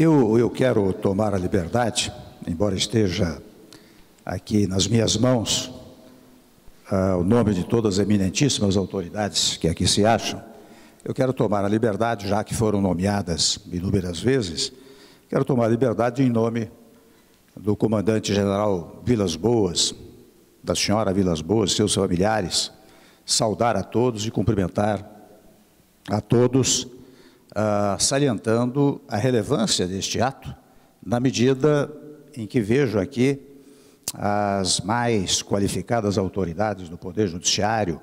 Eu, eu quero tomar a liberdade, embora esteja aqui nas minhas mãos ah, o nome de todas as eminentíssimas autoridades que aqui se acham, eu quero tomar a liberdade, já que foram nomeadas inúmeras vezes, quero tomar a liberdade em nome do comandante-general Vilas Boas, da senhora Vilas Boas, seus familiares, saudar a todos e cumprimentar a todos ah, salientando a relevância deste ato, na medida em que vejo aqui as mais qualificadas autoridades do Poder Judiciário,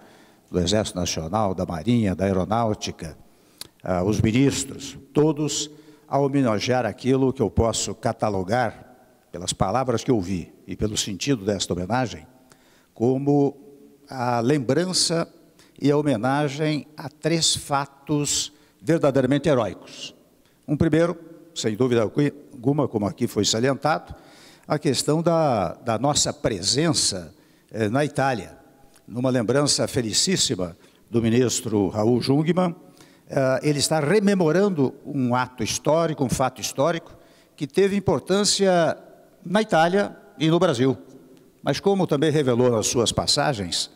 do Exército Nacional, da Marinha, da Aeronáutica, ah, os ministros, todos a homenagear aquilo que eu posso catalogar, pelas palavras que ouvi e pelo sentido desta homenagem, como a lembrança e a homenagem a três fatos verdadeiramente heróicos. Um primeiro, sem dúvida alguma, como aqui foi salientado, a questão da, da nossa presença eh, na Itália. Numa lembrança felicíssima do ministro Raul Jungmann, eh, ele está rememorando um ato histórico, um fato histórico, que teve importância na Itália e no Brasil. Mas como também revelou nas suas passagens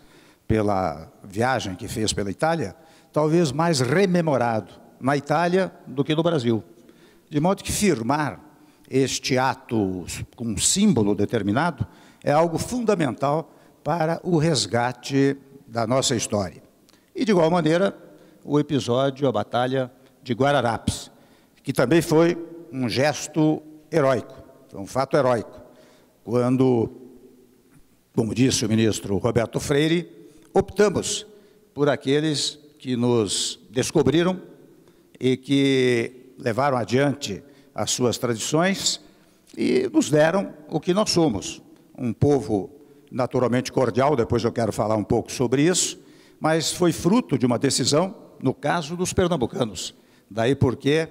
pela viagem que fez pela Itália, talvez mais rememorado na Itália do que no Brasil. De modo que firmar este ato com um símbolo determinado é algo fundamental para o resgate da nossa história. E, de igual maneira, o episódio, a Batalha de Guararapes, que também foi um gesto heróico, foi um fato heróico, quando, como disse o ministro Roberto Freire, optamos por aqueles que nos descobriram e que levaram adiante as suas tradições e nos deram o que nós somos. Um povo naturalmente cordial, depois eu quero falar um pouco sobre isso, mas foi fruto de uma decisão, no caso dos pernambucanos. Daí porque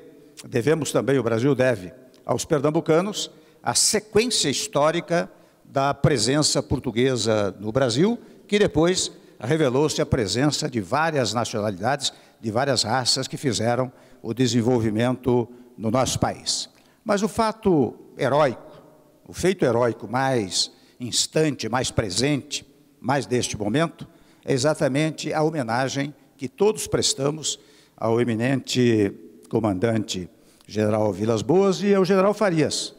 devemos também, o Brasil deve aos pernambucanos, a sequência histórica da presença portuguesa no Brasil, que depois revelou-se a presença de várias nacionalidades, de várias raças que fizeram o desenvolvimento no nosso país. Mas o fato heróico, o feito heróico mais instante, mais presente, mais deste momento, é exatamente a homenagem que todos prestamos ao eminente comandante general Vilas Boas e ao general Farias,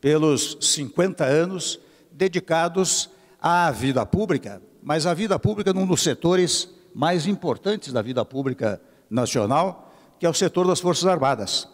pelos 50 anos dedicados à vida pública, mas a vida pública num é dos setores mais importantes da vida pública nacional, que é o setor das Forças Armadas.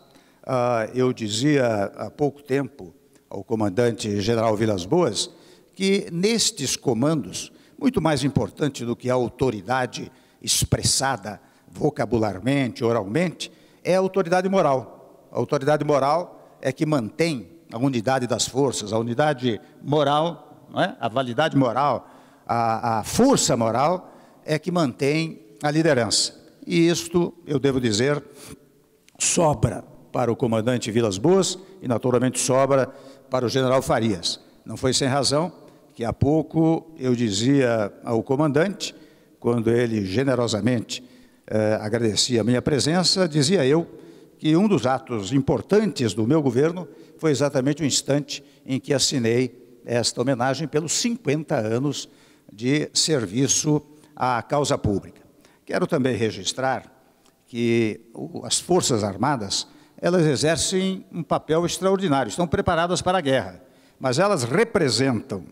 Ah, eu dizia há pouco tempo ao comandante-general Vilas Boas que nestes comandos, muito mais importante do que a autoridade expressada vocabularmente, oralmente, é a autoridade moral. A autoridade moral é que mantém a unidade das forças, a unidade moral, é? a validade moral, a, a força moral é que mantém a liderança. E isto, eu devo dizer, sobra para o comandante Vilas Boas e, naturalmente, sobra para o general Farias. Não foi sem razão que há pouco eu dizia ao comandante, quando ele generosamente eh, agradecia a minha presença, dizia eu que um dos atos importantes do meu governo foi exatamente o instante em que assinei esta homenagem pelos 50 anos de serviço à causa pública. Quero também registrar que as Forças Armadas, elas exercem um papel extraordinário, estão preparadas para a guerra, mas elas representam,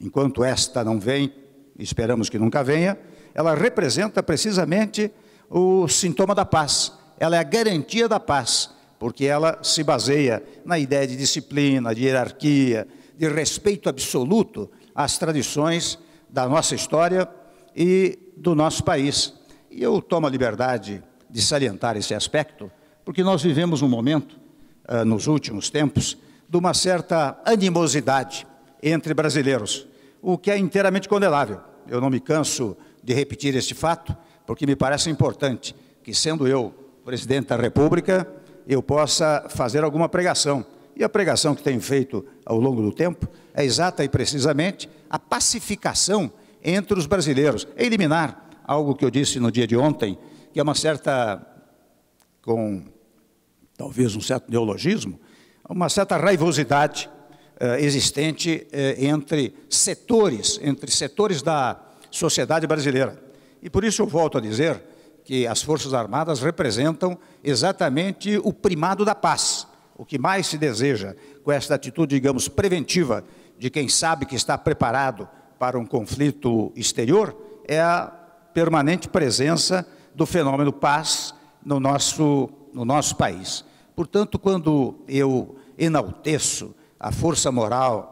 enquanto esta não vem, esperamos que nunca venha, ela representa precisamente o sintoma da paz, ela é a garantia da paz, porque ela se baseia na ideia de disciplina, de hierarquia, de respeito absoluto às tradições da nossa história e do nosso país. E eu tomo a liberdade de salientar esse aspecto, porque nós vivemos um momento, ah, nos últimos tempos, de uma certa animosidade entre brasileiros, o que é inteiramente condenável. Eu não me canso de repetir este fato, porque me parece importante que, sendo eu presidente da República, eu possa fazer alguma pregação e a pregação que tem feito ao longo do tempo é exata e precisamente a pacificação entre os brasileiros, é eliminar algo que eu disse no dia de ontem, que é uma certa, com talvez um certo neologismo, uma certa raivosidade eh, existente eh, entre setores, entre setores da sociedade brasileira. E por isso eu volto a dizer que as Forças Armadas representam exatamente o primado da paz o que mais se deseja com esta atitude, digamos, preventiva de quem sabe que está preparado para um conflito exterior, é a permanente presença do fenômeno paz no nosso, no nosso país. Portanto, quando eu enalteço a força moral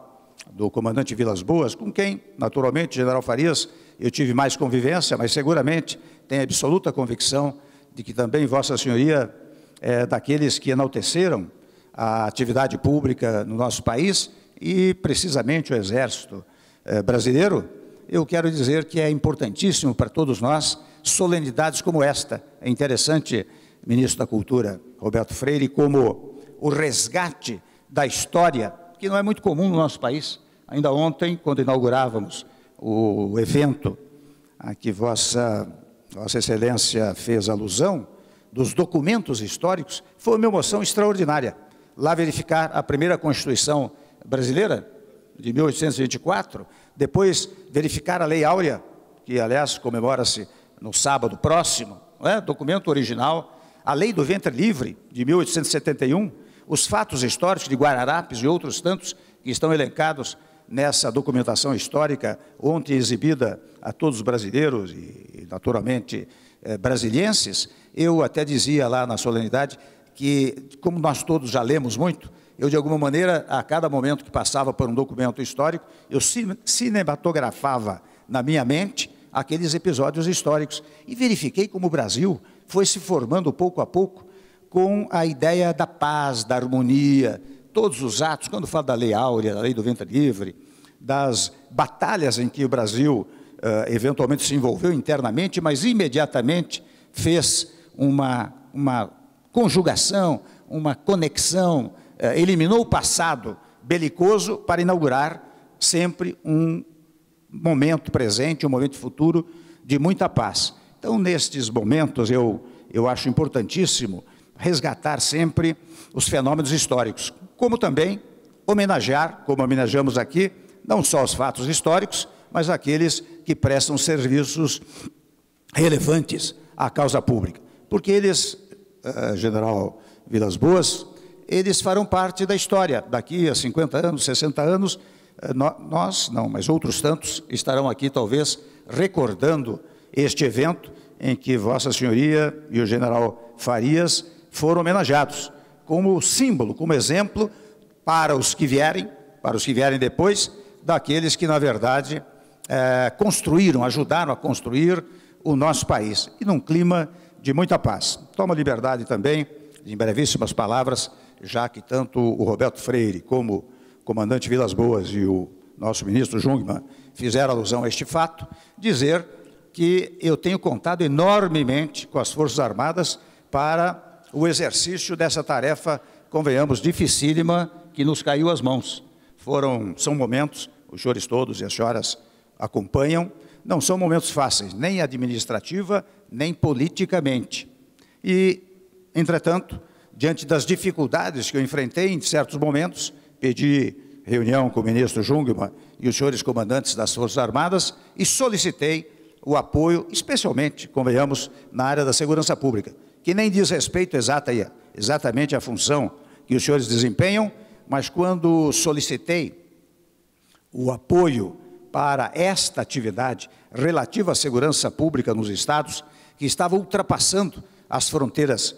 do comandante Vilas Boas, com quem, naturalmente, general Farias, eu tive mais convivência, mas seguramente tenho absoluta convicção de que também Vossa Senhoria é daqueles que enalteceram a atividade pública no nosso país e, precisamente, o Exército eh, Brasileiro, eu quero dizer que é importantíssimo para todos nós solenidades como esta. É interessante, ministro da Cultura, Roberto Freire, como o resgate da história, que não é muito comum no nosso país. Ainda ontem, quando inaugurávamos o evento a que vossa, vossa Excelência fez alusão, dos documentos históricos, foi uma emoção extraordinária lá verificar a primeira Constituição brasileira, de 1824, depois verificar a Lei Áurea, que, aliás, comemora-se no sábado próximo, é? documento original, a Lei do Ventre Livre, de 1871, os fatos históricos de Guararapes e outros tantos que estão elencados nessa documentação histórica, ontem exibida a todos os brasileiros e, naturalmente, eh, brasilienses, eu até dizia lá na solenidade, que, como nós todos já lemos muito, eu, de alguma maneira, a cada momento que passava por um documento histórico, eu cinematografava na minha mente aqueles episódios históricos e verifiquei como o Brasil foi se formando pouco a pouco com a ideia da paz, da harmonia, todos os atos, quando falo da Lei Áurea, da Lei do Ventre Livre, das batalhas em que o Brasil uh, eventualmente se envolveu internamente, mas imediatamente fez uma, uma conjugação, uma conexão, eh, eliminou o passado belicoso para inaugurar sempre um momento presente, um momento futuro de muita paz. Então, nestes momentos, eu, eu acho importantíssimo resgatar sempre os fenômenos históricos, como também homenagear, como homenageamos aqui, não só os fatos históricos, mas aqueles que prestam serviços relevantes à causa pública, porque eles eh, general Vilas Boas, eles farão parte da história. Daqui a 50 anos, 60 anos, eh, nós, não, mas outros tantos, estarão aqui, talvez, recordando este evento em que Vossa Senhoria e o general Farias foram homenageados, como símbolo, como exemplo para os que vierem, para os que vierem depois, daqueles que, na verdade, é, construíram, ajudaram a construir o nosso país. E num clima de muita paz. Tomo liberdade também, em brevíssimas palavras, já que tanto o Roberto Freire como o comandante Vilas Boas e o nosso ministro Jungmann fizeram alusão a este fato, dizer que eu tenho contado enormemente com as Forças Armadas para o exercício dessa tarefa, convenhamos, dificílima, que nos caiu às mãos. Foram, são momentos, os senhores todos e as senhoras acompanham, não são momentos fáceis, nem administrativa, nem politicamente. E, entretanto, diante das dificuldades que eu enfrentei em certos momentos, pedi reunião com o ministro Jungmann e os senhores comandantes das Forças Armadas e solicitei o apoio, especialmente, convenhamos, na área da segurança pública, que nem diz respeito exata, exatamente à função que os senhores desempenham, mas quando solicitei o apoio para esta atividade relativa à segurança pública nos estados, que estava ultrapassando as fronteiras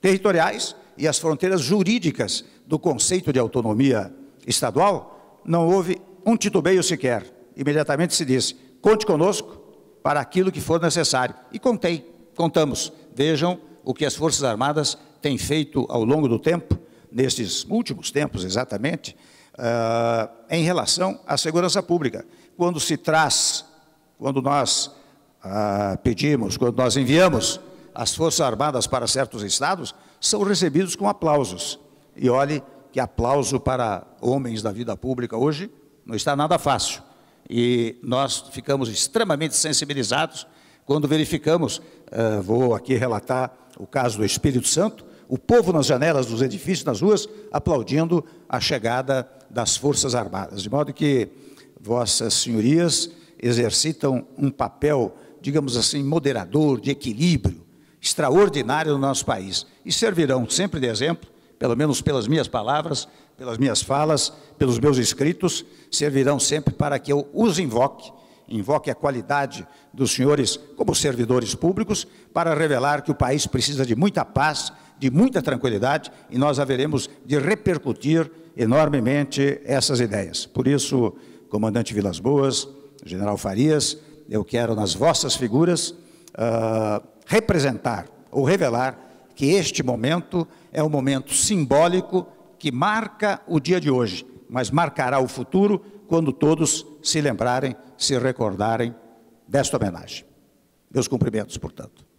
territoriais e as fronteiras jurídicas do conceito de autonomia estadual, não houve um titubeio sequer. Imediatamente se disse: conte conosco para aquilo que for necessário. E contei, contamos. Vejam o que as Forças Armadas têm feito ao longo do tempo, nesses últimos tempos exatamente, uh, em relação à segurança pública. Quando se traz, quando nós ah, pedimos, quando nós enviamos as Forças Armadas para certos estados, são recebidos com aplausos. E olhe que aplauso para homens da vida pública hoje não está nada fácil. E nós ficamos extremamente sensibilizados quando verificamos, ah, vou aqui relatar o caso do Espírito Santo, o povo nas janelas dos edifícios, nas ruas, aplaudindo a chegada das Forças Armadas. De modo que vossas senhorias exercitam um papel digamos assim, moderador, de equilíbrio extraordinário no nosso país e servirão sempre de exemplo, pelo menos pelas minhas palavras, pelas minhas falas, pelos meus escritos, servirão sempre para que eu os invoque, invoque a qualidade dos senhores como servidores públicos para revelar que o país precisa de muita paz, de muita tranquilidade e nós haveremos de repercutir enormemente essas ideias. Por isso, comandante Vilas Boas, general Farias, eu quero nas vossas figuras uh, representar ou revelar que este momento é um momento simbólico que marca o dia de hoje, mas marcará o futuro quando todos se lembrarem, se recordarem desta homenagem. Meus cumprimentos, portanto.